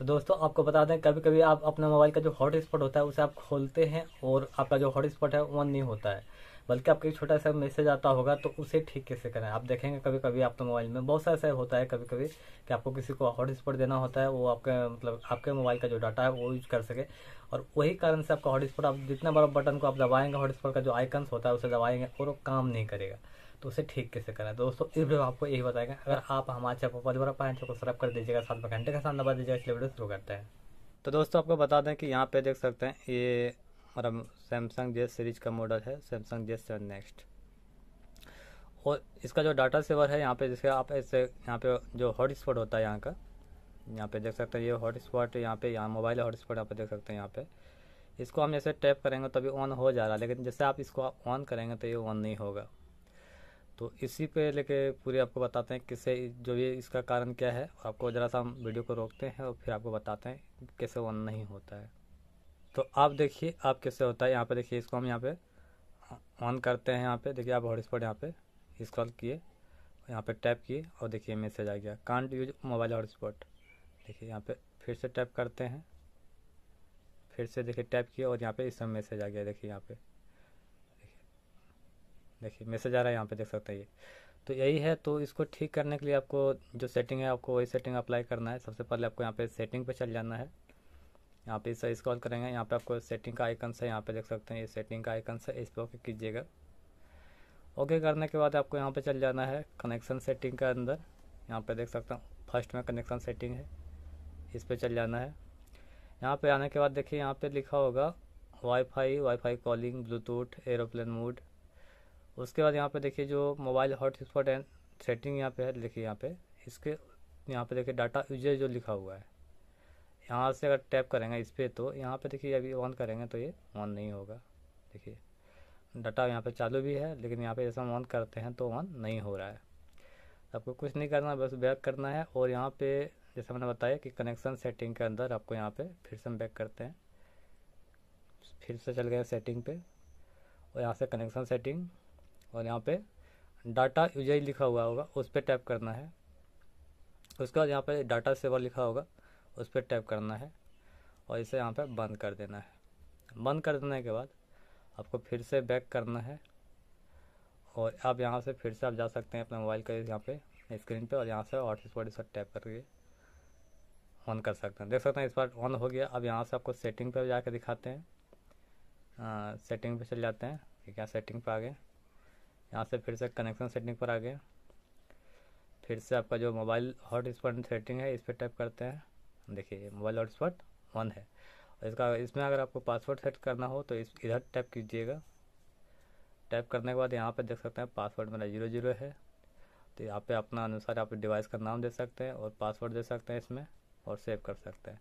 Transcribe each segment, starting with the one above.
तो दोस्तों आपको बता दें कभी कभी आप अपने मोबाइल का जो हॉट स्पॉट होता है उसे आप खोलते हैं और आपका जो हॉट स्पॉट है वो नहीं होता है बल्कि आपका एक छोटा सा मैसेज आता होगा तो उसे ठीक कैसे करें आप देखेंगे कभी कभी आपके मोबाइल में बहुत सारा ऐसा होता है कभी कभी कि आपको किसी को हॉट स्पॉट देना होता है वो आपके मतलब आपके मोबाइल का जो डाटा है वो यूज कर सके और वही कारण से आपका हॉट स्पॉट आप जितना बड़ा बटन को आप दबाएंगे हॉट स्पॉट का जो आइकन्स होता है उसे दबाएंगे और वो काम नहीं करेगा तो उसे ठीक कैसे करना है दोस्तों इस वीडियो आपको यही बताएगा अगर आप हमारे चैनल को पाए पाएँ तो सब्सक्राइब कर दीजिएगा साथ में घंटे का साथ दबा दीजिएगा इसलिए वीडियो शुरू करते हैं तो दोस्तों आपको बता दें कि यहाँ पे देख सकते हैं ये हमारा सैमसंग जे सीरीज का मॉडल है सैमसंग जे सेवन नेक्स्ट और इसका जो डाटा सेवर है यहाँ पे जिसके आप ऐसे यहाँ पे जो हॉटस्पॉट होता है यहाँ का यहाँ पे देख सकते हैं ये हॉटस्पॉट यहाँ पे यहाँ मोबाइल हॉटस्पॉट यहाँ पे देख सकते हैं यहाँ पे इसको हम जैसे टैप करेंगे तभी ऑन हो जा रहा है लेकिन जैसे आप इसको ऑन करेंगे तो ये ऑन नहीं होगा तो इसी पे लेके पूरी आपको बताते हैं किसे जो ये इसका कारण क्या है आपको ज़रा सा हम वीडियो को रोकते हैं और फिर आपको बताते हैं कैसे ऑन नहीं होता है तो आप देखिए आप कैसे होता है यहाँ पे देखिए इसको हम यहाँ पे ऑन करते हैं यहाँ पे देखिए आप हॉटस्पॉट यहाँ पे इंस्टॉल किए यहाँ पे टैप किए और देखिए मैसेज आ गया कांट यूज मोबाइल हॉटस्पॉट देखिए यहाँ पे फिर से टैप करते हैं फिर से देखिए टैप किए और यहाँ पे इस समय मैसेज आ गया देखिए यहाँ पे देखिए मैसेज आ रहा है यहाँ पे देख सकते हैं ये तो यही है तो इसको ठीक करने के लिए आपको जो सेटिंग है आपको वही सेटिंग अप्लाई करना है सबसे पहले आपको यहाँ पे सेटिंग पे चल जाना है यहाँ पे इसे स्क्रॉल करेंगे यहाँ पे आपको सेटिंग का आइकन्स है यहाँ पे देख सकते हैं ये सेटिंग का आइकन है इस पर ओके कीजिएगा ओके करने के बाद आपको यहाँ पे चल जाना है कनेक्शन सेटिंग के अंदर यहाँ पे देख सकते हैं फर्स्ट में कनेक्शन सेटिंग है इस पर चल जाना है यहाँ पर आने के बाद देखिए यहाँ पर लिखा होगा wifi wifi calling Bluetooth aeroplane mode उसके बाद यहाँ पे देखिए जो मोबाइल हॉटस्पॉट एंड सेटिंग यहाँ पे है देखिए यहाँ पे इसके यहाँ पे देखिए डाटा यूजर जो लिखा हुआ है यहाँ से अगर टैप करेंगे इस पर तो यहाँ पे देखिए अभी ऑन करेंगे तो ये ऑन नहीं होगा देखिए डाटा यहाँ पे चालू भी है लेकिन यहाँ पे जैसे हम ऑन करते हैं तो ऑन नहीं हो रहा है आपको कुछ नहीं करना बस बैक करना है और यहाँ पर जैसे मैंने बताया कि कनेक्शन सेटिंग के अंदर आपको यहाँ पर फिर से हम बैक करते हैं फिर से चल गए सेटिंग पे और यहाँ से कनेक्शन सेटिंग और यहाँ पे डाटा यूजर लिखा हुआ होगा उस पर टैप करना है उसके बाद यहाँ पे डाटा सेवर लिखा होगा उस पर टैप करना है और इसे यहाँ पे बंद कर देना है बंद कर देने के बाद आपको फिर से बैक करना है और आप यहाँ से फिर से आप जा सकते हैं अपने मोबाइल का यहाँ पर स्क्रीन पर और यहाँ से और इस पर टैप करके ऑन कर सकते हैं देख सकते हैं इस बार ऑन हो गया अब यहाँ से आपको सेटिंग पर जाकर दिखाते हैं आ, सेटिंग पे चले जाते हैं ठीक है सेटिंग पे आ गए यहाँ से फिर से कनेक्शन सेटिंग पर आ गए फिर से आपका जो मोबाइल हॉटस्पॉट सेटिंग है इस पर टाइप करते हैं देखिए मोबाइल हॉटस्पॉट वन है और इसका इसमें अगर आपको पासवर्ड सेट करना हो तो इस इधर टाइप कीजिएगा टाइप करने के बाद यहाँ पर देख सकते हैं पासवर्ड मेरा जीरो जीरो है तो यहाँ पे अपना अनुसार आप डिवाइस का नाम दे सकते हैं और पासवर्ड दे सकते हैं इसमें और सेव कर सकते हैं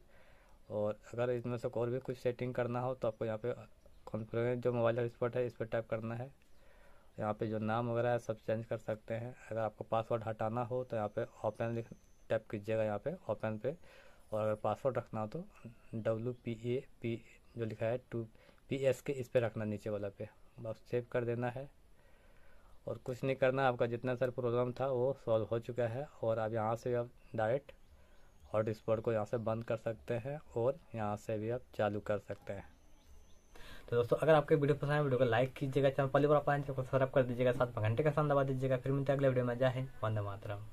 और अगर इसमें से और भी कुछ सेटिंग करना हो तो आपको यहाँ पे कॉन्फ्रेंस जो मोबाइल हॉटस्पॉट है इस पर टाइप करना है यहाँ पे जो नाम वगैरह है सब चेंज कर सकते हैं अगर आपको पासवर्ड हटाना हो तो यहाँ पे ओपन लिख टैप कीजिएगा यहाँ पे ओपन पे और अगर पासवर्ड रखना हो तो डब्ल्यू पी ए पी जो लिखा है टू पी एस के इस पर रखना नीचे वाला पे बस सेव कर देना है और कुछ नहीं करना आपका जितना सर प्रॉब्लम था वो सॉल्व हो चुका है और आप यहाँ से आप डायरेक्ट स्पॉट को यहाँ से बंद कर सकते हैं और यहाँ से भी आप चालू कर सकते हैं तो दोस्तों अगर आपको वीडियो पसंद है वीडियो को लाइक कीजिएगा चैनल पहली बार आप आए चैनल को सब्सक्राइब कर दीजिएगा साथ में घंटे का साथ दबा दीजिएगा फिर मिलते हैं अगले वीडियो में जय हिंद वंदे मातरम